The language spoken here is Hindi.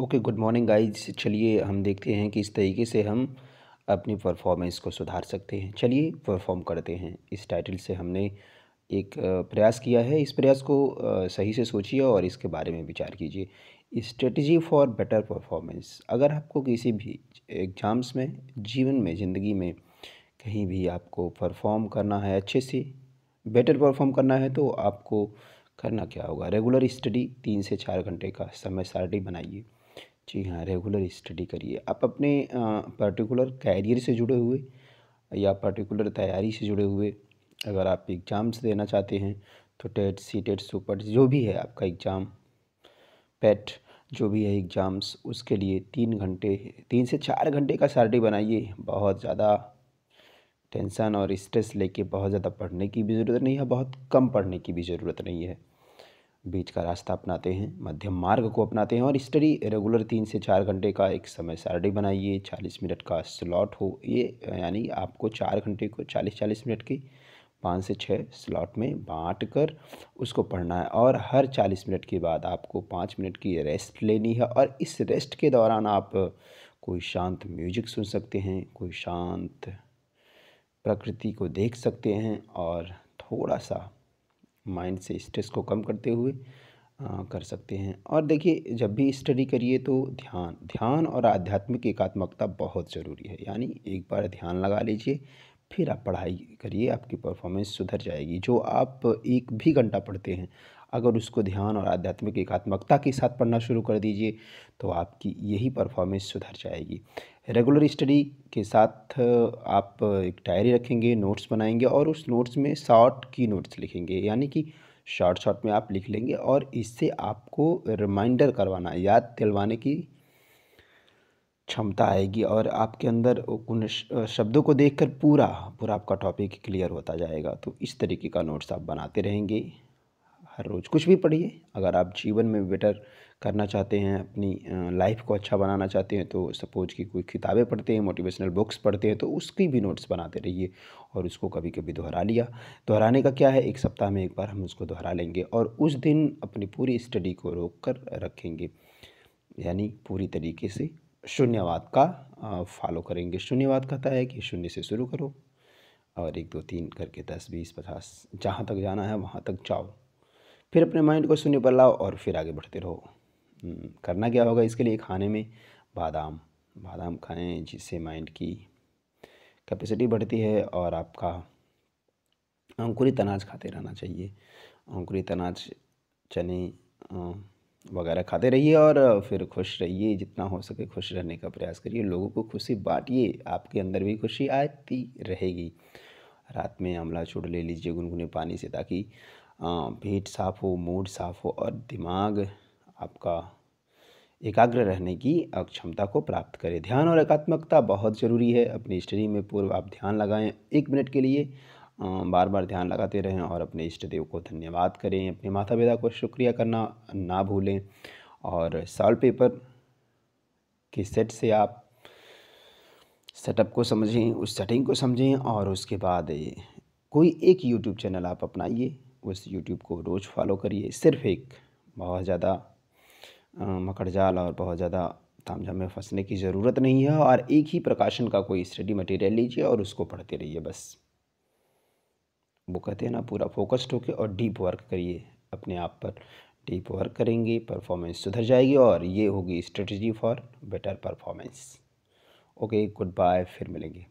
ओके गुड मॉर्निंग गाइज चलिए हम देखते हैं कि इस तरीके से हम अपनी परफॉर्मेंस को सुधार सकते हैं चलिए परफॉर्म करते हैं इस टाइटल से हमने एक प्रयास किया है इस प्रयास को सही से सोचिए और इसके बारे में विचार कीजिए स्ट्रेटजी फॉर बेटर परफॉर्मेंस अगर आपको किसी भी एग्ज़ाम्स में जीवन में ज़िंदगी में कहीं भी आपको परफॉर्म करना है अच्छे से बेटर परफॉर्म करना है तो आपको करना क्या होगा रेगुलर स्टडी तीन से चार घंटे का समय सारणी बनाइए जी हाँ रेगुलर स्टडी करिए आप अपने पर्टिकुलर कैरियर से जुड़े हुए या पर्टिकुलर तैयारी से जुड़े हुए अगर आप एग्ज़ाम्स देना चाहते हैं तो टेट सी टेट सुपर जो भी है आपका एग्ज़ाम पेट e जो भी है एग्ज़ाम्स उसके लिए तीन घंटे तीन से चार घंटे का सारणी बनाइए बहुत ज़्यादा टेंशन और स्ट्रेस लेके बहुत ज़्यादा पढ़ने की भी ज़रूरत नहीं है बहुत कम पढ़ने की भी ज़रूरत नहीं है बीच का रास्ता अपनाते हैं मध्यम मार्ग को अपनाते हैं और स्टडी रेगुलर तीन से चार घंटे का एक समय सारणी बनाइए चालीस मिनट का स्लॉट हो ये यानी आपको चार घंटे को चालीस चालीस मिनट की पाँच से छः स्लॉट में बांट कर उसको पढ़ना है और हर चालीस मिनट के बाद आपको पाँच मिनट की रेस्ट लेनी है और इस रेस्ट के दौरान आप कोई शांत म्यूजिक सुन सकते हैं कोई शांत प्रकृति को देख सकते हैं और थोड़ा सा माइंड से स्ट्रेस को कम करते हुए आ, कर सकते हैं और देखिए जब भी स्टडी करिए तो ध्यान ध्यान और आध्यात्मिक एकात्मकता बहुत ज़रूरी है यानी एक बार ध्यान लगा लीजिए फिर आप पढ़ाई करिए आपकी परफॉर्मेंस सुधर जाएगी जो आप एक भी घंटा पढ़ते हैं अगर उसको ध्यान और आध्यात्मिक एकात्मकता के साथ पढ़ना शुरू कर दीजिए तो आपकी यही परफॉर्मेंस सुधर जाएगी रेगुलर स्टडी के साथ आप एक डायरी रखेंगे नोट्स बनाएंगे और उस नोट्स में शॉर्ट की नोट्स लिखेंगे यानी कि शॉर्ट शॉर्ट में आप लिख लेंगे और इससे आपको रिमाइंडर करवाना याद दिलवाने की क्षमता आएगी और आपके अंदर उन शब्दों को देखकर पूरा पूरा आपका टॉपिक क्लियर होता जाएगा तो इस तरीके का नोट्स आप बनाते रहेंगे हर रोज़ कुछ भी पढ़िए अगर आप जीवन में बेटर करना चाहते हैं अपनी लाइफ को अच्छा बनाना चाहते हैं तो सपोज कि कोई किताबें पढ़ते हैं मोटिवेशनल बुक्स पढ़ते हैं तो उसकी भी नोट्स बनाते रहिए और उसको कभी कभी दोहरा लिया दोहराने का क्या है एक सप्ताह में एक बार हम उसको दोहरा लेंगे और उस दिन अपनी पूरी स्टडी को रोक कर रखेंगे यानी पूरी तरीके से शून्यवाद का फॉलो करेंगे शून्यवाद कहता है कि शून्य से शुरू करो और एक दो तीन करके दस बीस पचास जहाँ तक जाना है वहाँ तक जाओ फिर अपने माइंड को शून्य पर लाओ और फिर आगे बढ़ते रहो हम्म, करना क्या होगा इसके लिए खाने में बादाम बादाम खाएं जिससे माइंड की कैपेसिटी बढ़ती है और आपका अंकुरित अनाज खाते रहना चाहिए अंकुरित अनाज चने वगैरह खाते रहिए और फिर खुश रहिए जितना हो सके खुश रहने का प्रयास करिए लोगों को खुशी बांटिए आपके अंदर भी खुशी आती रहेगी रात में आमला छोड़ ले लीजिए गुनगुने पानी से ताकि पेट साफ हो मूड साफ हो और दिमाग आपका एकाग्र रहने की क्षमता को प्राप्त करें ध्यान और एकात्मकता बहुत ज़रूरी है अपनी स्टडी में पूर्व आप ध्यान लगाएं एक मिनट के लिए बार बार ध्यान लगाते रहें और अपने इष्ट देव को धन्यवाद करें अपने माता पिता को शुक्रिया करना ना भूलें और साल पेपर के सेट से आप सेटअप को समझें उस सेटिंग को समझें और उसके बाद कोई एक यूट्यूब चैनल आप अपनाइए उस यूट्यूब को रोज़ फॉलो करिए सिर्फ एक बहुत ज़्यादा मकड़जाल और बहुत ज़्यादा तामझाम में फंसने की ज़रूरत नहीं है और एक ही प्रकाशन का कोई स्टडी मटेरियल लीजिए और उसको पढ़ते रहिए बस वो कहते हैं ना पूरा फोकस्ड होकर और डीप वर्क करिए अपने आप पर डीप वर्क करेंगे परफॉर्मेंस सुधर जाएगी और ये होगी strategy for better performance okay goodbye फिर मिलेंगे